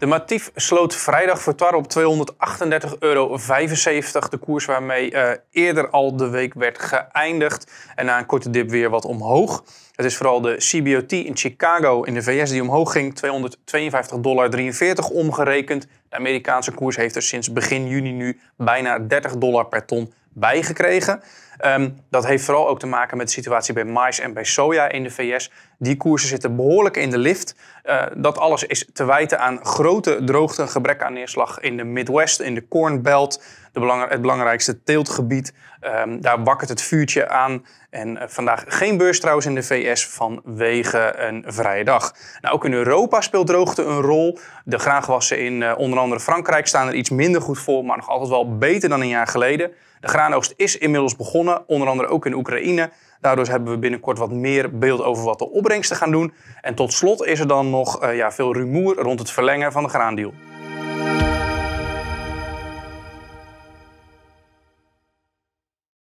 De Matief sloot vrijdag voor TAR op 238,75 euro. De koers waarmee eh, eerder al de week werd geëindigd. En na een korte dip weer wat omhoog. Het is vooral de CBOT in Chicago in de VS die omhoog ging. 252,43 omgerekend. De Amerikaanse koers heeft er sinds begin juni nu bijna 30 dollar per ton bijgekregen. Ehm, dat heeft vooral ook te maken met de situatie bij mais en bij soja in de VS. Die koersen zitten behoorlijk in de lift. Eh, dat alles is te wijten aan grote droogte, gebrek aan neerslag in de Midwest, in de Corn Belt de belang het belangrijkste teeltgebied. Ehm, daar wakkert het vuurtje aan. En eh, vandaag geen beurs trouwens in de VS vanwege een vrije dag. Nou, ook in Europa speelt droogte een rol. De graangewassen in eh, onder andere Frankrijk staan er iets minder goed voor, maar nog altijd wel beter dan een jaar geleden. De graanoogst is inmiddels begonnen, onder andere ook in Oekraïne. Daardoor hebben we binnenkort wat meer beeld over wat de opbrengsten gaan doen. En tot slot is er dan nog eh, ja, veel rumoer rond het verlengen van de graandeal.